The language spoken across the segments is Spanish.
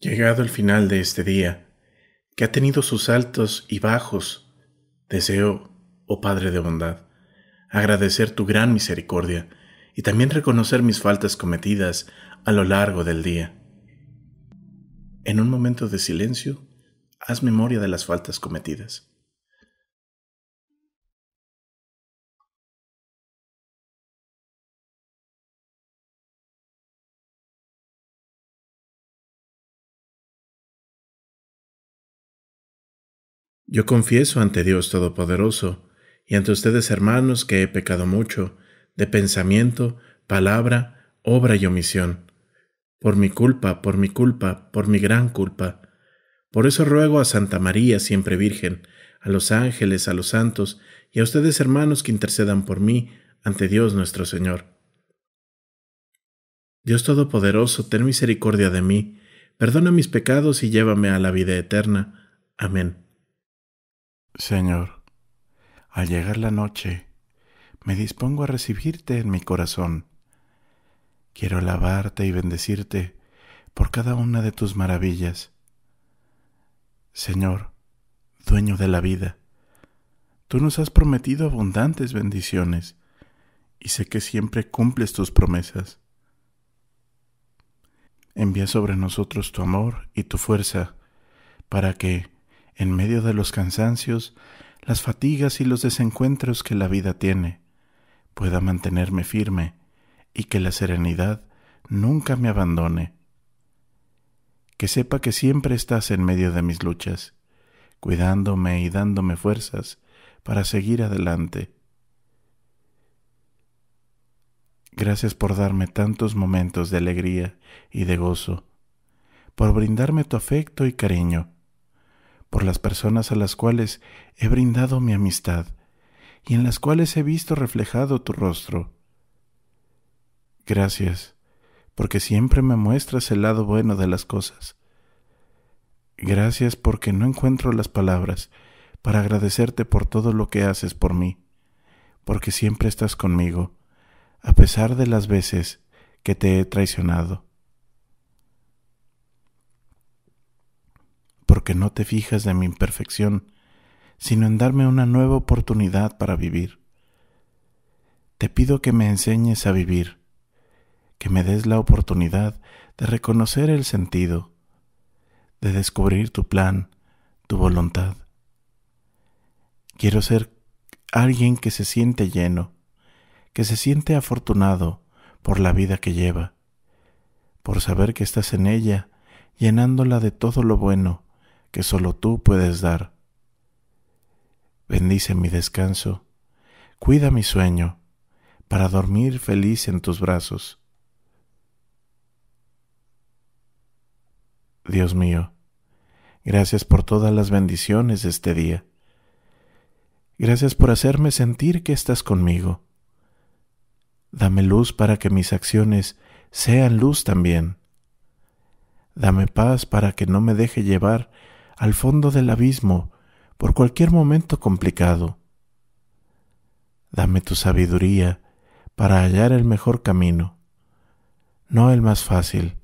Llegado el final de este día, que ha tenido sus altos y bajos, deseo, oh Padre de bondad, agradecer tu gran misericordia y también reconocer mis faltas cometidas a lo largo del día. En un momento de silencio, haz memoria de las faltas cometidas. Yo confieso ante Dios Todopoderoso y ante ustedes hermanos que he pecado mucho, de pensamiento, palabra, obra y omisión por mi culpa, por mi culpa, por mi gran culpa. Por eso ruego a Santa María, siempre Virgen, a los ángeles, a los santos, y a ustedes hermanos que intercedan por mí ante Dios nuestro Señor. Dios Todopoderoso, ten misericordia de mí, perdona mis pecados y llévame a la vida eterna. Amén. Señor, al llegar la noche, me dispongo a recibirte en mi corazón Quiero alabarte y bendecirte por cada una de tus maravillas. Señor, dueño de la vida, tú nos has prometido abundantes bendiciones y sé que siempre cumples tus promesas. Envía sobre nosotros tu amor y tu fuerza para que, en medio de los cansancios, las fatigas y los desencuentros que la vida tiene, pueda mantenerme firme y que la serenidad nunca me abandone. Que sepa que siempre estás en medio de mis luchas, cuidándome y dándome fuerzas para seguir adelante. Gracias por darme tantos momentos de alegría y de gozo, por brindarme tu afecto y cariño, por las personas a las cuales he brindado mi amistad y en las cuales he visto reflejado tu rostro Gracias, porque siempre me muestras el lado bueno de las cosas. Gracias porque no encuentro las palabras para agradecerte por todo lo que haces por mí, porque siempre estás conmigo, a pesar de las veces que te he traicionado. Porque no te fijas en mi imperfección, sino en darme una nueva oportunidad para vivir. Te pido que me enseñes a vivir, que me des la oportunidad de reconocer el sentido, de descubrir tu plan, tu voluntad. Quiero ser alguien que se siente lleno, que se siente afortunado por la vida que lleva, por saber que estás en ella, llenándola de todo lo bueno que solo tú puedes dar. Bendice mi descanso, cuida mi sueño, para dormir feliz en tus brazos Dios mío. Gracias por todas las bendiciones de este día. Gracias por hacerme sentir que estás conmigo. Dame luz para que mis acciones sean luz también. Dame paz para que no me deje llevar al fondo del abismo por cualquier momento complicado. Dame tu sabiduría para hallar el mejor camino, no el más fácil,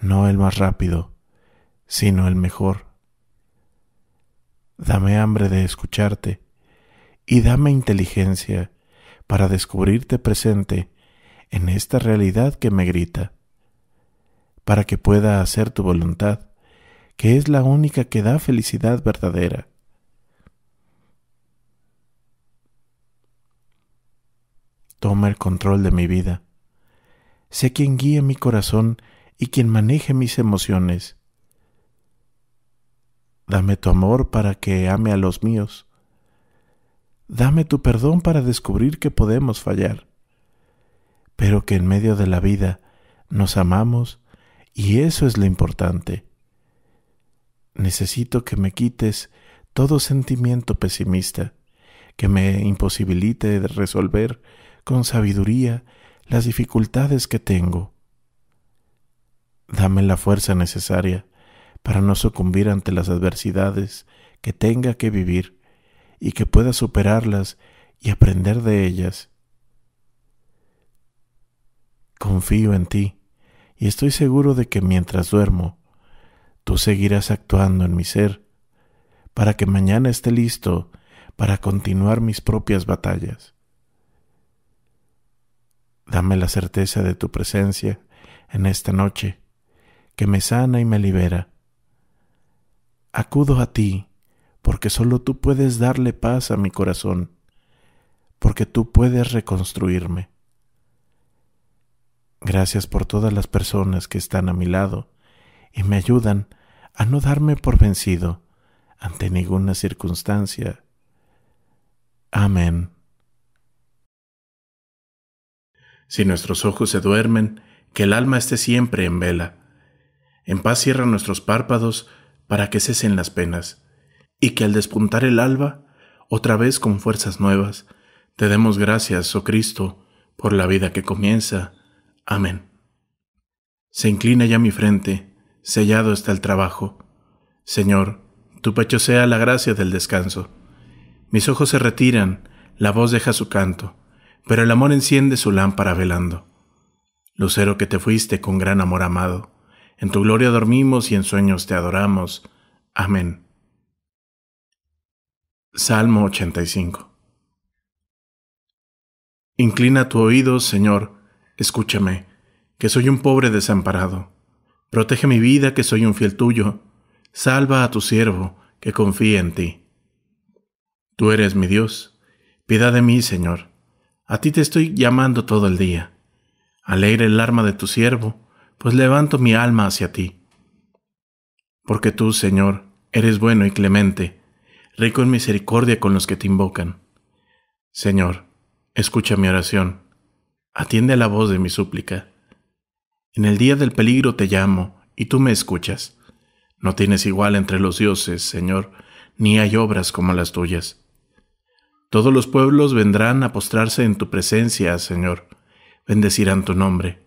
no el más rápido, sino el mejor. Dame hambre de escucharte y dame inteligencia para descubrirte presente en esta realidad que me grita, para que pueda hacer tu voluntad, que es la única que da felicidad verdadera. Toma el control de mi vida. Sé quien guíe mi corazón y quien maneje mis emociones Dame tu amor para que ame a los míos. Dame tu perdón para descubrir que podemos fallar, pero que en medio de la vida nos amamos y eso es lo importante. Necesito que me quites todo sentimiento pesimista, que me imposibilite de resolver con sabiduría las dificultades que tengo. Dame la fuerza necesaria para no sucumbir ante las adversidades que tenga que vivir y que pueda superarlas y aprender de ellas. Confío en ti y estoy seguro de que mientras duermo, tú seguirás actuando en mi ser para que mañana esté listo para continuar mis propias batallas. Dame la certeza de tu presencia en esta noche, que me sana y me libera acudo a ti, porque solo tú puedes darle paz a mi corazón, porque tú puedes reconstruirme. Gracias por todas las personas que están a mi lado y me ayudan a no darme por vencido ante ninguna circunstancia. Amén. Si nuestros ojos se duermen, que el alma esté siempre en vela. En paz cierran nuestros párpados, para que cesen las penas, y que al despuntar el alba, otra vez con fuerzas nuevas, te demos gracias, oh Cristo, por la vida que comienza. Amén. Se inclina ya mi frente, sellado está el trabajo. Señor, tu pecho sea la gracia del descanso. Mis ojos se retiran, la voz deja su canto, pero el amor enciende su lámpara velando. Lucero que te fuiste con gran amor amado en tu gloria dormimos y en sueños te adoramos. Amén. Salmo 85 Inclina tu oído, Señor, escúchame, que soy un pobre desamparado. Protege mi vida, que soy un fiel tuyo. Salva a tu siervo, que confía en ti. Tú eres mi Dios. Piedad de mí, Señor. A ti te estoy llamando todo el día. Alegra el arma de tu siervo pues levanto mi alma hacia ti. Porque tú, Señor, eres bueno y clemente, rico en misericordia con los que te invocan. Señor, escucha mi oración, atiende a la voz de mi súplica. En el día del peligro te llamo, y tú me escuchas. No tienes igual entre los dioses, Señor, ni hay obras como las tuyas. Todos los pueblos vendrán a postrarse en tu presencia, Señor, bendecirán tu nombre.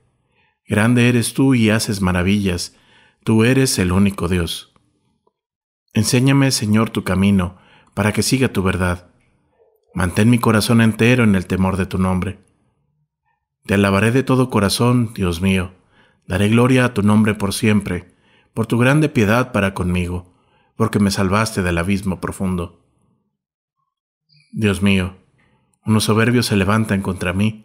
Grande eres tú y haces maravillas, tú eres el único Dios. Enséñame, Señor, tu camino, para que siga tu verdad. Mantén mi corazón entero en el temor de tu nombre. Te alabaré de todo corazón, Dios mío. Daré gloria a tu nombre por siempre, por tu grande piedad para conmigo, porque me salvaste del abismo profundo. Dios mío, unos soberbios se levantan contra mí,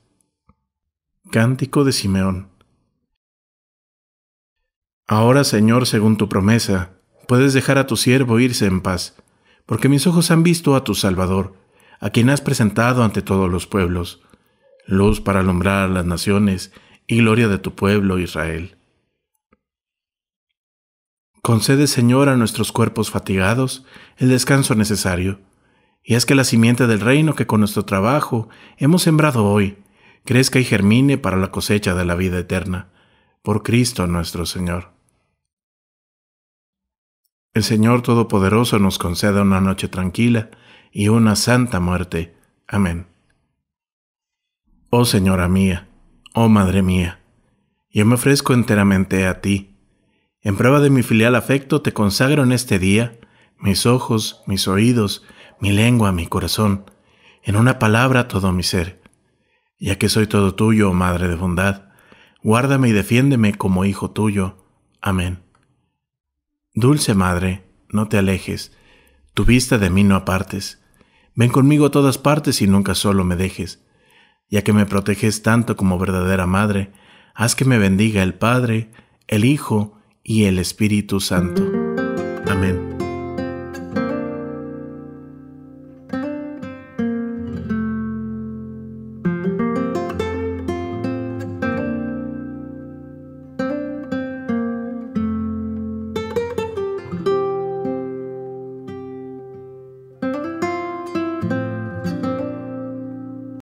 Cántico de Simeón. Ahora, Señor, según tu promesa, puedes dejar a tu siervo irse en paz, porque mis ojos han visto a tu Salvador, a quien has presentado ante todos los pueblos, luz para alumbrar las naciones y gloria de tu pueblo Israel. Concede, Señor, a nuestros cuerpos fatigados el descanso necesario, y haz que la simiente del reino que con nuestro trabajo hemos sembrado hoy crezca y germine para la cosecha de la vida eterna, por Cristo nuestro Señor. El Señor Todopoderoso nos conceda una noche tranquila y una santa muerte. Amén. Oh Señora mía, oh Madre mía, yo me ofrezco enteramente a ti. En prueba de mi filial afecto te consagro en este día mis ojos, mis oídos, mi lengua, mi corazón, en una palabra todo mi ser ya que soy todo tuyo, Madre de bondad, guárdame y defiéndeme como hijo tuyo. Amén. Dulce Madre, no te alejes, tu vista de mí no apartes. Ven conmigo a todas partes y nunca solo me dejes. Ya que me proteges tanto como verdadera Madre, haz que me bendiga el Padre, el Hijo y el Espíritu Santo.